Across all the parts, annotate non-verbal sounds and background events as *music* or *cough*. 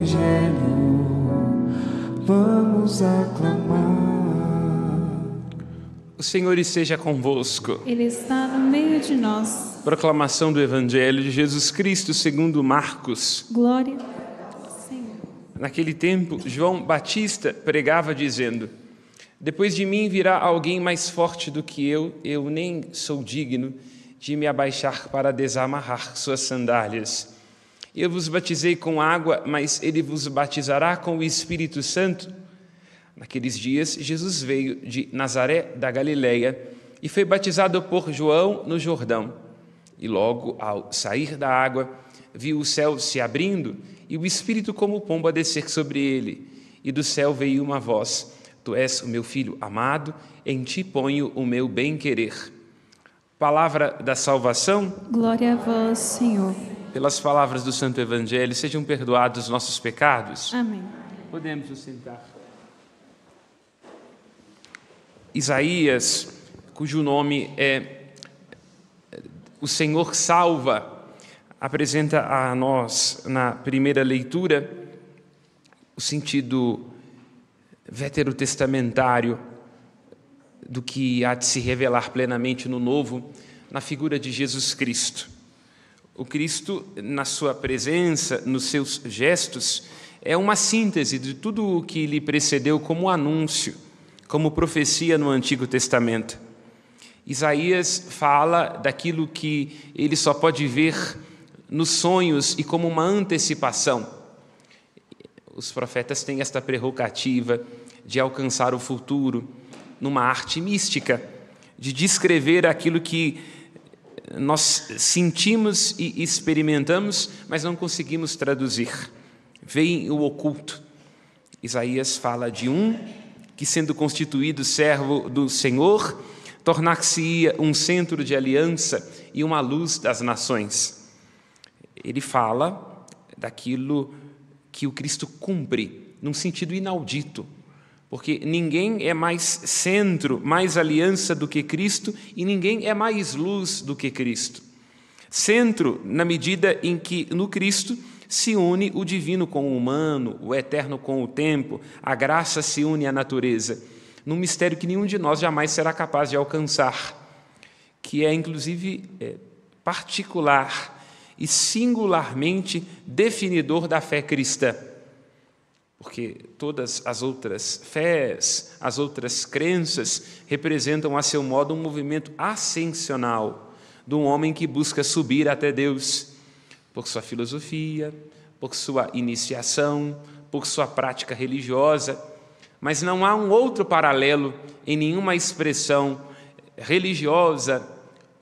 Evangelho, vamos aclamar. O Senhor esteja convosco. Ele está no meio de nós. Proclamação do Evangelho de Jesus Cristo segundo Marcos. Glória ao Senhor. Naquele tempo, João Batista pregava dizendo: Depois de mim virá alguém mais forte do que eu, eu nem sou digno de me abaixar para desamarrar suas sandálias. Eu vos batizei com água, mas ele vos batizará com o Espírito Santo. Naqueles dias, Jesus veio de Nazaré da Galileia e foi batizado por João no Jordão. E logo ao sair da água, viu o céu se abrindo e o Espírito como pomba descer sobre ele. E do céu veio uma voz: Tu és o meu filho amado, em ti ponho o meu bem-querer. Palavra da salvação. Glória a vós, Senhor pelas palavras do Santo Evangelho, sejam perdoados os nossos pecados. Amém. Podemos nos sentar. Isaías, cujo nome é O Senhor Salva, apresenta a nós na primeira leitura o sentido veterotestamentário do que há de se revelar plenamente no Novo, na figura de Jesus Cristo. O Cristo, na sua presença, nos seus gestos, é uma síntese de tudo o que lhe precedeu como anúncio, como profecia no Antigo Testamento. Isaías fala daquilo que ele só pode ver nos sonhos e como uma antecipação. Os profetas têm esta prerrogativa de alcançar o futuro numa arte mística, de descrever aquilo que nós sentimos e experimentamos, mas não conseguimos traduzir. Vem o oculto. Isaías fala de um que, sendo constituído servo do Senhor, tornar-se-ia um centro de aliança e uma luz das nações. Ele fala daquilo que o Cristo cumpre, num sentido inaudito, porque ninguém é mais centro, mais aliança do que Cristo e ninguém é mais luz do que Cristo. Centro na medida em que no Cristo se une o divino com o humano, o eterno com o tempo, a graça se une à natureza, num mistério que nenhum de nós jamais será capaz de alcançar, que é inclusive é, particular e singularmente definidor da fé cristã porque todas as outras fés, as outras crenças, representam a seu modo um movimento ascensional de um homem que busca subir até Deus por sua filosofia, por sua iniciação, por sua prática religiosa. Mas não há um outro paralelo em nenhuma expressão religiosa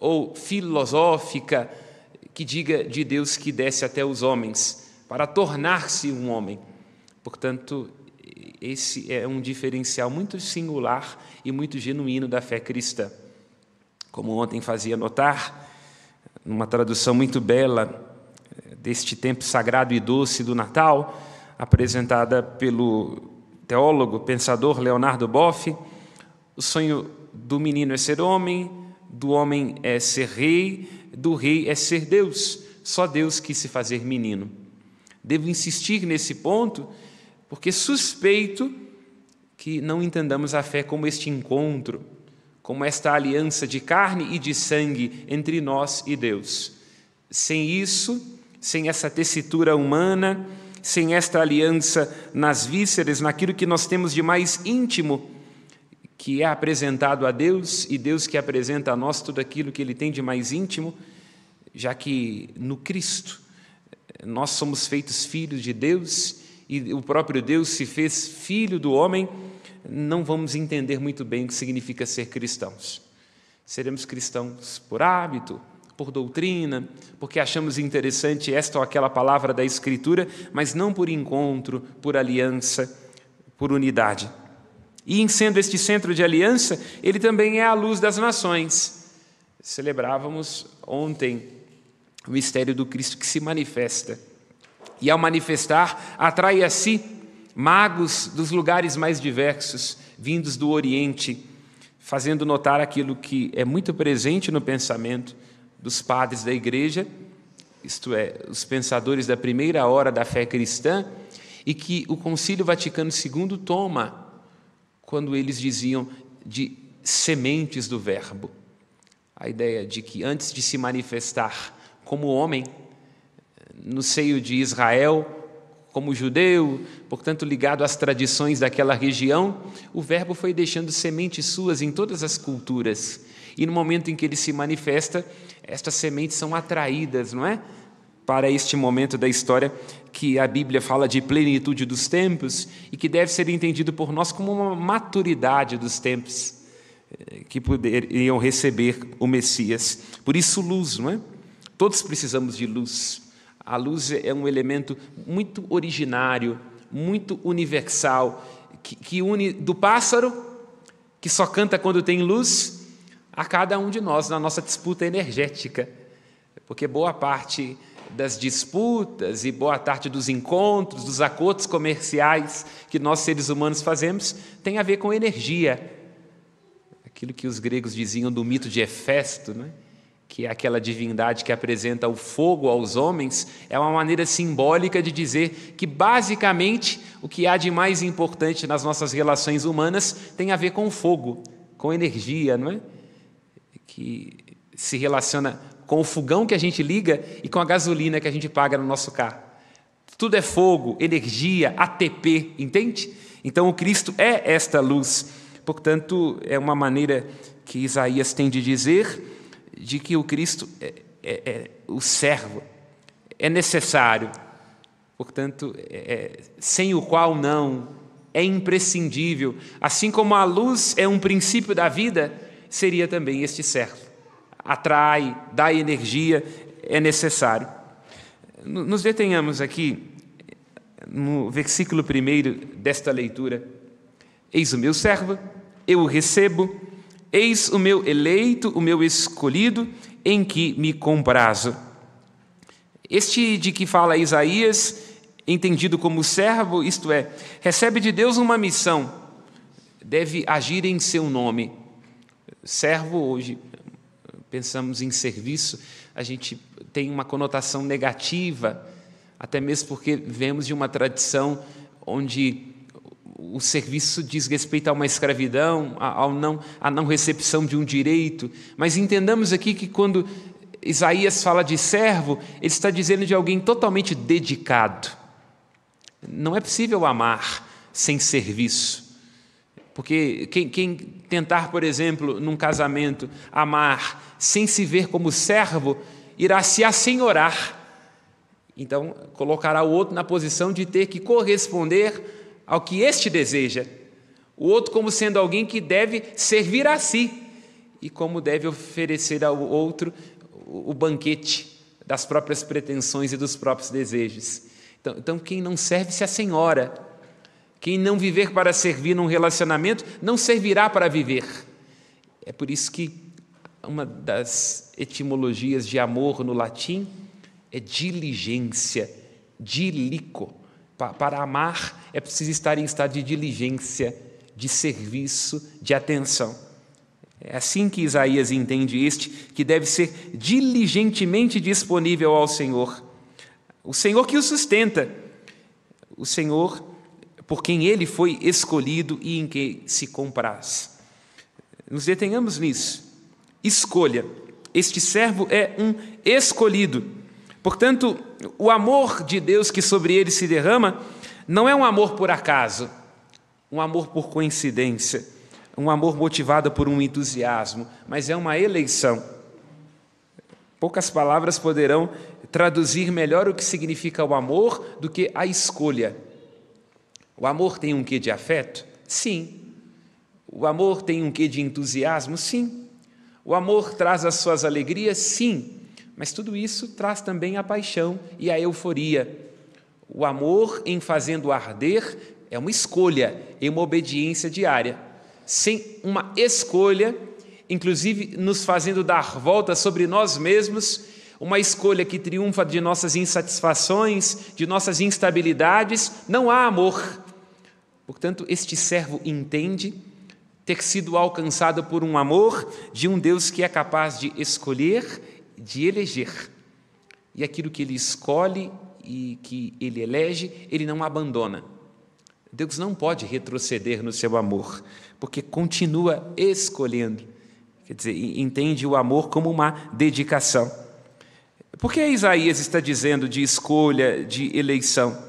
ou filosófica que diga de Deus que desce até os homens para tornar-se um homem. Portanto, esse é um diferencial muito singular e muito genuíno da fé cristã. Como ontem fazia notar, numa tradução muito bela eh, deste tempo sagrado e doce do Natal, apresentada pelo teólogo, pensador Leonardo Boff, o sonho do menino é ser homem, do homem é ser rei, do rei é ser Deus. Só Deus quis se fazer menino. Devo insistir nesse ponto, porque suspeito que não entendamos a fé como este encontro, como esta aliança de carne e de sangue entre nós e Deus. Sem isso, sem essa tessitura humana, sem esta aliança nas vísceras, naquilo que nós temos de mais íntimo, que é apresentado a Deus e Deus que apresenta a nós tudo aquilo que ele tem de mais íntimo, já que no Cristo eh, nós somos feitos filhos de Deus e o próprio Deus se fez filho do homem, não vamos entender muito bem o que significa ser cristãos. Seremos cristãos por hábito, por doutrina, porque achamos interessante esta ou aquela palavra da Escritura, mas não por encontro, por aliança, por unidade. E em sendo este centro de aliança, ele também é a luz das nações. Celebrávamos ontem o mistério do Cristo que se manifesta e, ao manifestar, atrai a si magos dos lugares mais diversos, vindos do Oriente, fazendo notar aquilo que é muito presente no pensamento dos padres da igreja, isto é, os pensadores da primeira hora da fé cristã, e que o Concílio Vaticano II toma quando eles diziam de sementes do Verbo. A ideia de que antes de se manifestar como homem, no seio de Israel, como judeu, portanto ligado às tradições daquela região, o Verbo foi deixando sementes suas em todas as culturas. E no momento em que ele se manifesta, estas sementes são atraídas, não é? Para este momento da história que a Bíblia fala de plenitude dos tempos e que deve ser entendido por nós como uma maturidade dos tempos eh, que poderiam receber o Messias. Por isso, luz, não é? Todos precisamos de luz. A luz é um elemento muito originário, muito universal, que, que une do pássaro, que só canta quando tem luz, a cada um de nós na nossa disputa energética. Porque boa parte das disputas e boa parte dos encontros, dos acordos comerciais que nós seres humanos fazemos tem a ver com energia. Aquilo que os gregos diziam do mito de Hefesto, é? que é aquela divindade que apresenta o fogo aos homens, é uma maneira simbólica de dizer que, basicamente, o que há de mais importante nas nossas relações humanas tem a ver com fogo, com energia, não é? Que se relaciona com o fogão que a gente liga e com a gasolina que a gente paga no nosso carro. Tudo é fogo, energia, ATP, entende? Então o Cristo é esta luz. Portanto, é uma maneira que Isaías tem de dizer de que o Cristo, é, é, é o servo, é necessário, portanto, é, é, sem o qual não, é imprescindível. Assim como a luz é um princípio da vida, seria também este servo. Atrai, dá energia, é necessário. Nos detenhamos aqui no versículo primeiro desta leitura. Eis o meu servo, eu o recebo, Eis o meu eleito, o meu escolhido, em que me comprazo. Este de que fala Isaías, entendido como servo, isto é, recebe de Deus uma missão, deve agir em seu nome. Servo hoje, pensamos em serviço, a gente tem uma conotação negativa, até mesmo porque vemos de uma tradição onde o serviço diz respeito a uma escravidão, a, não, a não recepção de um direito. Mas entendamos aqui que quando Isaías fala de servo, ele está dizendo de alguém totalmente dedicado. Não é possível amar sem serviço. Porque quem, quem tentar, por exemplo, num casamento, amar sem se ver como servo, irá se assenhorar. Então, colocará o outro na posição de ter que corresponder ao que este deseja, o outro como sendo alguém que deve servir a si e como deve oferecer ao outro o banquete das próprias pretensões e dos próprios desejos. Então, então quem não serve-se a senhora, quem não viver para servir num relacionamento, não servirá para viver. É por isso que uma das etimologias de amor no latim é diligência, dilico, para amar é preciso estar em estado de diligência, de serviço, de atenção. É assim que Isaías entende este, que deve ser diligentemente disponível ao Senhor. O Senhor que o sustenta, o Senhor por quem ele foi escolhido e em que se compraz. Nos detenhamos nisso. Escolha. Este servo é um escolhido Portanto, o amor de Deus que sobre ele se derrama não é um amor por acaso, um amor por coincidência, um amor motivado por um entusiasmo, mas é uma eleição. Poucas palavras poderão traduzir melhor o que significa o amor do que a escolha. O amor tem um quê de afeto? Sim. O amor tem um quê de entusiasmo? Sim. O amor traz as suas alegrias? Sim. Mas tudo isso traz também a paixão e a euforia. O amor em fazendo arder é uma escolha, e uma obediência diária. Sem uma escolha, inclusive nos fazendo dar volta sobre nós mesmos, uma escolha que triunfa de nossas insatisfações, de nossas instabilidades, não há amor. Portanto, este servo entende ter sido alcançado por um amor de um Deus que é capaz de escolher de eleger. E aquilo que ele escolhe e que ele elege, ele não abandona. Deus não pode retroceder no seu amor, porque continua escolhendo. Quer dizer, entende o amor como uma dedicação. Por que Isaías está dizendo de escolha, de eleição?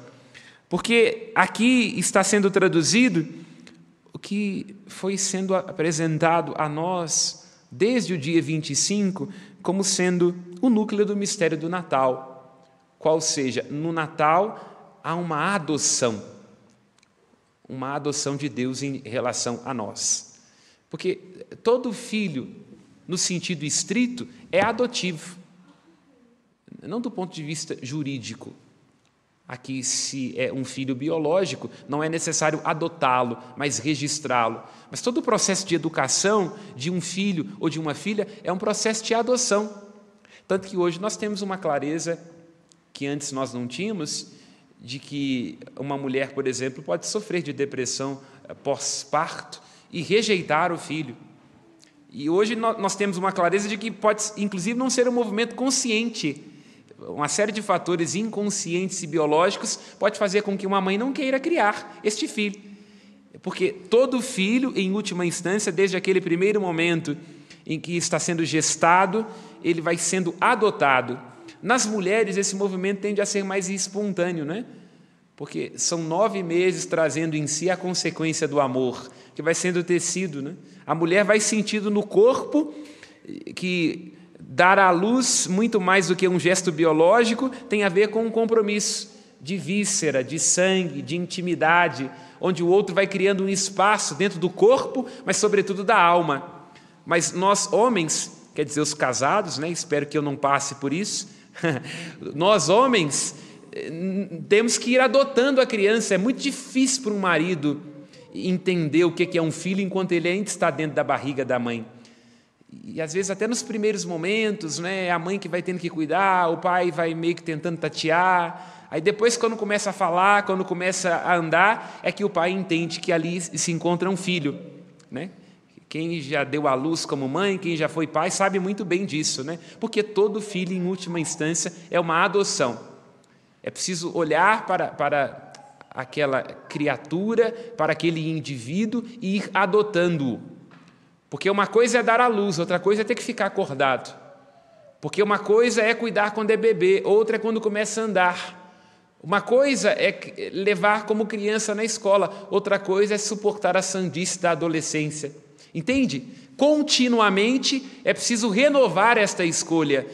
Porque aqui está sendo traduzido o que foi sendo apresentado a nós desde o dia 25 como sendo o núcleo do mistério do Natal. Qual seja, no Natal há uma adoção, uma adoção de Deus em relação a nós. Porque todo filho, no sentido estrito, é adotivo. Não do ponto de vista jurídico, Aqui, se é um filho biológico, não é necessário adotá-lo, mas registrá-lo. Mas todo o processo de educação de um filho ou de uma filha é um processo de adoção. Tanto que hoje nós temos uma clareza que antes nós não tínhamos, de que uma mulher, por exemplo, pode sofrer de depressão eh, pós-parto e rejeitar o filho. E hoje nós temos uma clareza de que pode, inclusive, não ser um movimento consciente uma série de fatores inconscientes e biológicos pode fazer com que uma mãe não queira criar este filho. Porque todo filho, em última instância, desde aquele primeiro momento em que está sendo gestado, ele vai sendo adotado. Nas mulheres, esse movimento tende a ser mais espontâneo, né? Porque são nove meses trazendo em si a consequência do amor, que vai sendo tecido. Né? A mulher vai sentindo no corpo que Dar à luz, muito mais do que um gesto biológico, tem a ver com um compromisso de víscera, de sangue, de intimidade, onde o outro vai criando um espaço dentro do corpo, mas sobretudo da alma. Mas nós, homens, quer dizer, os casados, né? espero que eu não passe por isso, *laughs* nós, homens, eh, temos que ir adotando a criança. É muito difícil para um marido entender o que é um filho enquanto ele ainda está dentro da barriga da mãe e às vezes até nos primeiros momentos, né, a mãe que vai tendo que cuidar, o pai vai meio que tentando tatear. Aí depois, quando começa a falar, quando começa a andar, é que o pai entende que ali se encontra um filho, né? Quem já deu à luz como mãe, quem já foi pai, sabe muito bem disso, né? Porque todo filho, em última instância, é uma adoção. É preciso olhar para, para aquela criatura, para aquele indivíduo e ir adotando-o. Porque uma coisa é dar à luz, outra coisa é ter que ficar acordado. Porque uma coisa é cuidar quando é bebê, outra é quando começa a andar. Uma coisa é eh, levar como criança na escola, outra coisa é suportar a sandice da adolescência. Entende? Continuamente é preciso renovar esta escolha,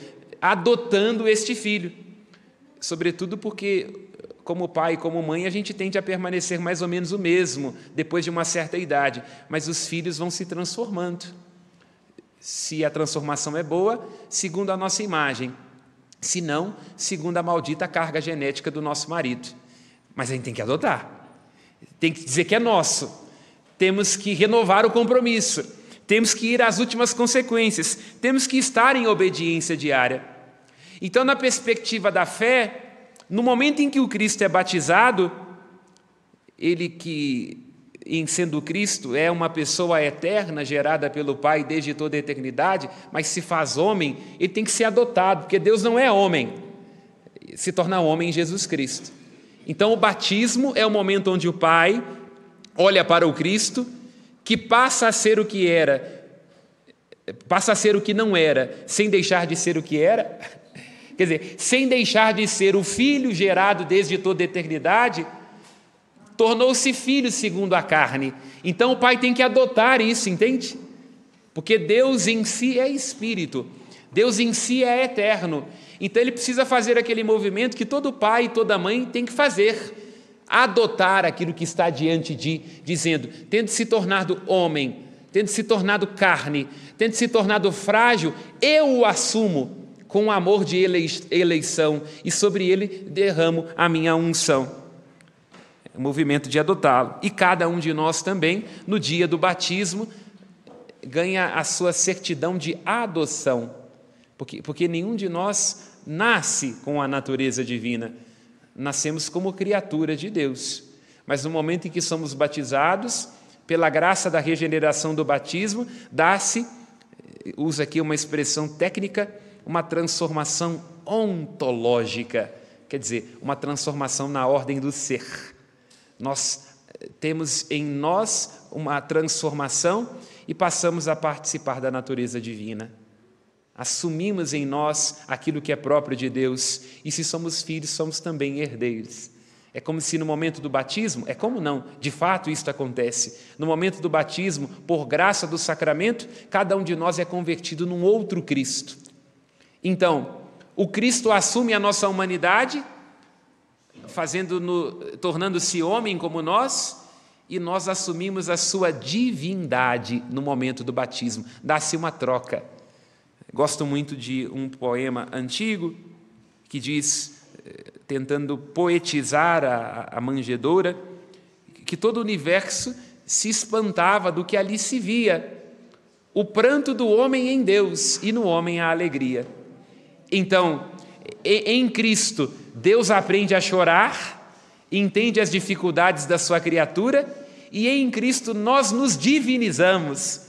adotando este filho. Sobretudo porque como pai, e como mãe, a gente tende a permanecer mais ou menos o mesmo depois de uma certa idade, mas os filhos vão se transformando. Se a transformação é boa, segundo a nossa imagem, se não, segundo a maldita carga genética do nosso marido. Mas a gente tem que adotar, tem que dizer que é nosso, temos que renovar o compromisso, temos que ir às últimas consequências, temos que estar em obediência diária. Então, na perspectiva da fé, no momento em que o Cristo é batizado, ele que, em sendo Cristo, é uma pessoa eterna, gerada pelo Pai desde toda a eternidade, mas se faz homem, ele tem que ser adotado, porque Deus não é homem. Se torna homem em Jesus Cristo. Então, o batismo é o momento onde o Pai olha para o Cristo, que passa a ser o que era, passa a ser o que não era, sem deixar de ser o que era, Quer dizer, sem deixar de ser o filho gerado desde toda a eternidade, tornou-se filho segundo a carne. Então o pai tem que adotar isso, entende? Porque Deus em si é espírito, Deus em si é eterno. Então ele precisa fazer aquele movimento que todo pai e toda mãe tem que fazer. Adotar aquilo que está diante de, dizendo, tendo se tornado homem, tendo se tornado carne, tendo se tornado frágil, eu o assumo com o amor de eleição, e sobre ele derramo a minha unção. o é movimento de adotá-lo. E cada um de nós também, no dia do batismo, ganha a sua certidão de adoção, porque, porque nenhum de nós nasce com a natureza divina, nascemos como criatura de Deus. Mas no momento em que somos batizados, pela graça da regeneração do batismo, dá-se, eh, usa aqui uma expressão técnica, uma transformação ontológica, quer dizer, uma transformação na ordem do ser. Nós eh, temos em nós uma transformação e passamos a participar da natureza divina. Assumimos em nós aquilo que é próprio de Deus, e se somos filhos, somos também herdeiros. É como se no momento do batismo, é como não, de fato isto acontece. No momento do batismo, por graça do sacramento, cada um de nós é convertido num outro Cristo. Então, o Cristo assume a nossa humanidade, tornando-se homem como nós, e nós assumimos a sua divindade no momento do batismo. Dá-se uma troca. Gosto muito de um poema antigo que diz, eh, tentando poetizar a, a manjedoura, que todo o universo se espantava do que ali se via. O pranto do homem em Deus e no homem a alegria. Então, em Cristo, Deus aprende a chorar, entende as dificuldades da sua criatura, e em Cristo nós nos divinizamos.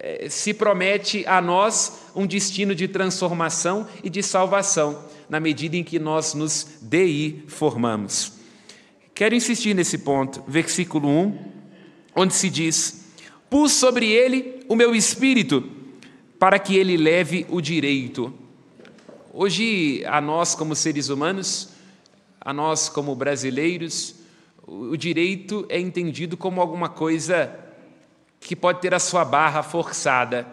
É, se promete a nós um destino de transformação e de salvação, na medida em que nós nos DI formamos. Quero insistir nesse ponto, versículo 1, onde se diz: Pus sobre ele o meu espírito, para que ele leve o direito Hoje, a nós, como seres humanos, a nós, como brasileiros, o direito é entendido como alguma coisa que pode ter a sua barra forçada,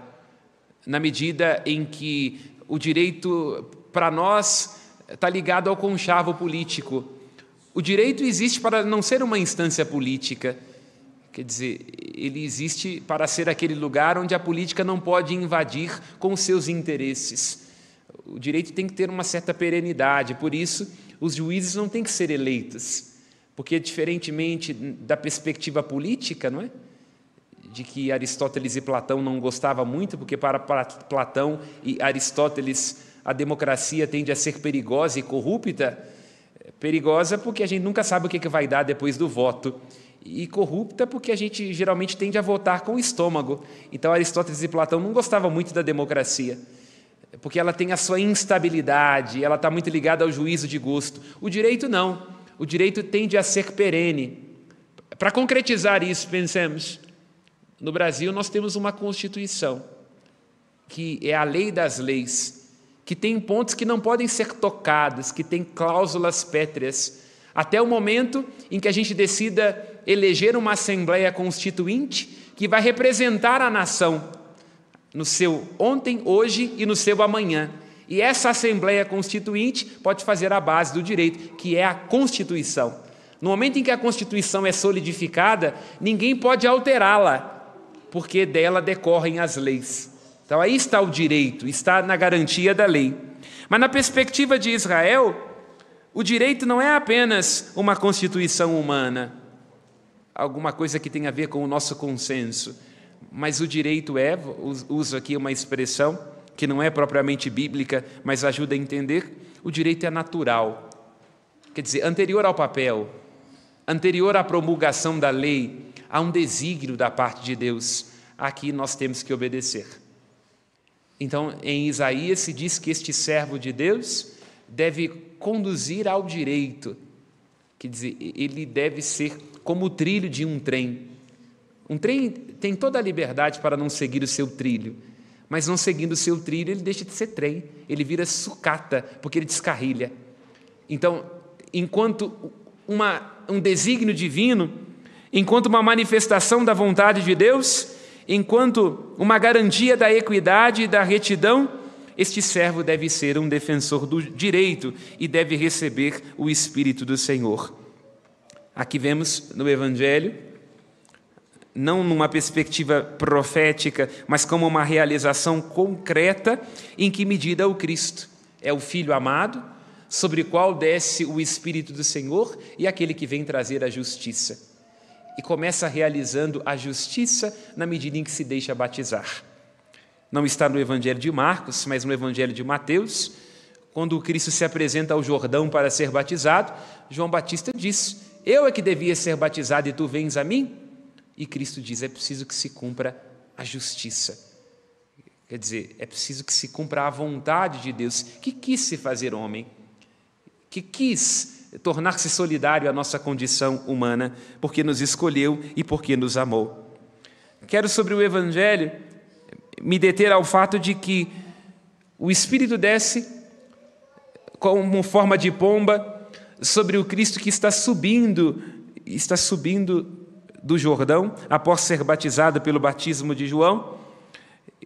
na medida em que o direito, para nós, está ligado ao conchavo político. O direito existe para não ser uma instância política, quer dizer, ele existe para ser aquele lugar onde a política não pode invadir com seus interesses o direito tem que ter uma certa perenidade, por isso os juízes não têm que ser eleitos, porque diferentemente da perspectiva política, não é? De que Aristóteles e Platão não gostavam muito, porque para Platão e Aristóteles a democracia tende a ser perigosa e corrupta. Perigosa porque a gente nunca sabe o que vai dar depois do voto e corrupta porque a gente geralmente tende a votar com o estômago. Então Aristóteles e Platão não gostavam muito da democracia. É porque ela tem a sua instabilidade, ela está muito ligada ao juízo de gosto. O direito não. O direito tende a ser perene. Para concretizar isso, pensemos: no Brasil nós temos uma Constituição, que é a lei das leis, que tem pontos que não podem ser tocados, que tem cláusulas pétreas, até o momento em que a gente decida eleger uma Assembleia Constituinte que vai representar a nação no seu ontem, hoje e no seu amanhã. E essa Assembleia Constituinte pode fazer a base do direito, que é a Constituição. No momento em que a Constituição é solidificada, ninguém pode alterá-la, porque dela decorrem as leis. Então aí está o direito, está na garantia da lei. Mas na perspectiva de Israel, o direito não é apenas uma constituição humana, alguma coisa que tem a ver com o nosso consenso mas o direito é, uso aqui uma expressão que não é propriamente bíblica, mas ajuda a entender, o direito é natural. Quer dizer, anterior ao papel, anterior à promulgação da lei, há um desígnio da parte de Deus. Aqui nós temos que obedecer. Então, em Isaías se diz que este servo de Deus deve conduzir ao direito, quer dizer, ele deve ser como o trilho de um trem um trem tem toda a liberdade para não seguir o seu trilho, mas não seguindo o seu trilho, ele deixa de ser trem, ele vira sucata, porque ele descarrilha. Então, enquanto uma, um desígnio divino, enquanto uma manifestação da vontade de Deus, enquanto uma garantia da equidade e da retidão, este servo deve ser um defensor do direito e deve receber o Espírito do Senhor. Aqui vemos no Evangelho não numa perspectiva profética, mas como uma realização concreta, em que medida o Cristo é o Filho amado, sobre o qual desce o Espírito do Senhor e aquele que vem trazer a justiça. E começa realizando a justiça na medida em que se deixa batizar. Não está no Evangelho de Marcos, mas no Evangelho de Mateus, quando o Cristo se apresenta ao Jordão para ser batizado, João Batista diz: Eu é que devia ser batizado e tu vens a mim? E Cristo diz: é preciso que se cumpra a justiça. Quer dizer, é preciso que se cumpra a vontade de Deus, que quis se fazer homem, que quis tornar-se solidário à nossa condição humana, porque nos escolheu e porque nos amou. Quero, sobre o Evangelho, me deter ao fato de que o Espírito desce como forma de pomba sobre o Cristo que está subindo, está subindo do Jordão, após ser batizado pelo batismo de João,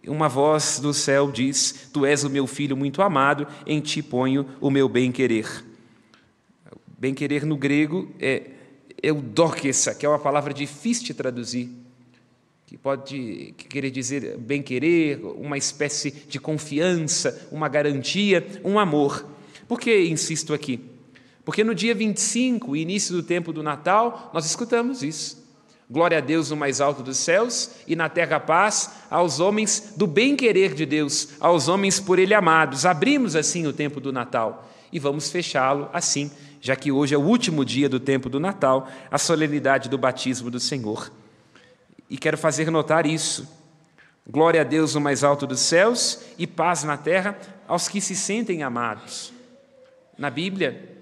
uma voz do céu diz: Tu és o meu filho muito amado, em ti ponho o meu bem-querer. Bem-querer no grego é eudóquesa, que é uma palavra difícil de traduzir, que pode querer dizer bem-querer, uma espécie de confiança, uma garantia, um amor. Por que insisto aqui? Porque no dia 25, início do tempo do Natal, nós escutamos isso. Glória a Deus no mais alto dos céus e na terra paz aos homens do bem-querer de Deus, aos homens por Ele amados. Abrimos assim o tempo do Natal e vamos fechá-lo assim, já que hoje é o último dia do tempo do Natal, a solenidade do batismo do Senhor. E quero fazer notar isso. Glória a Deus no mais alto dos céus e paz na terra aos que se sentem amados. Na Bíblia,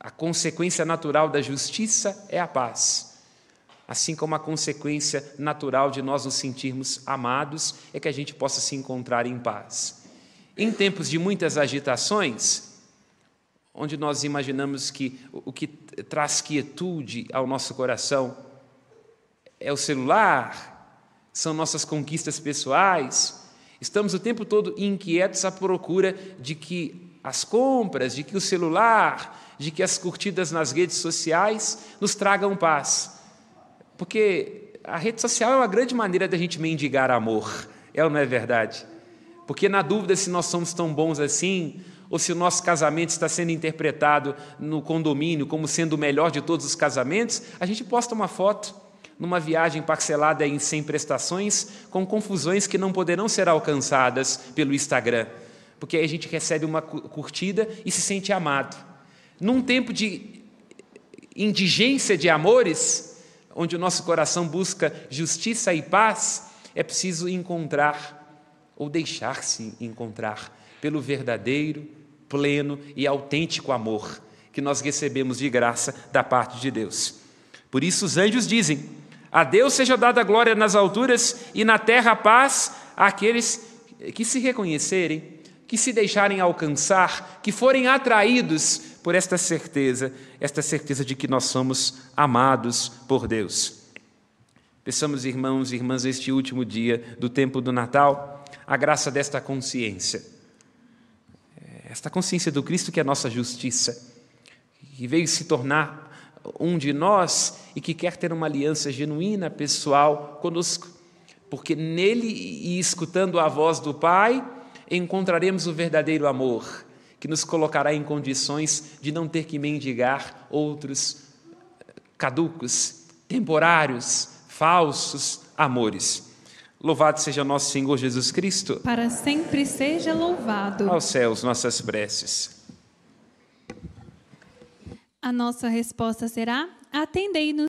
a consequência natural da justiça é a paz assim como a consequência natural de nós nos sentirmos amados é que a gente possa se encontrar em paz. Em tempos de muitas agitações, onde nós imaginamos que o que traz quietude ao nosso coração é o celular, são nossas conquistas pessoais. Estamos o tempo todo inquietos à procura de que as compras, de que o celular, de que as curtidas nas redes sociais nos tragam paz. Porque a rede social é uma grande maneira da gente mendigar amor, é ou não é verdade? Porque na dúvida se nós somos tão bons assim, ou se o nosso casamento está sendo interpretado no condomínio como sendo o melhor de todos os casamentos, a gente posta uma foto numa viagem parcelada em 100 prestações, com confusões que não poderão ser alcançadas pelo Instagram, porque aí a gente recebe uma curtida e se sente amado. Num tempo de indigência de amores, onde o nosso coração busca justiça e paz, é preciso encontrar ou deixar-se encontrar pelo verdadeiro, pleno e autêntico amor que nós recebemos de graça da parte de Deus. Por isso os anjos dizem: A Deus seja dada glória nas alturas e na terra paz àqueles que se reconhecerem, que se deixarem alcançar, que forem atraídos por esta certeza, esta certeza de que nós somos amados por Deus. Peçamos, irmãos e irmãs, este último dia do tempo do Natal, a graça desta consciência. É, esta consciência do Cristo que é a nossa justiça, que veio se tornar um de nós e que quer ter uma aliança genuína, pessoal conosco. Porque nele e escutando a voz do Pai, encontraremos o verdadeiro amor que nos colocará em condições de não ter que mendigar outros eh, caducos, temporários, falsos amores. Louvado seja nosso Senhor Jesus Cristo. Para sempre seja louvado. Aos céus, nossas preces. A nossa resposta será: atendei-nos.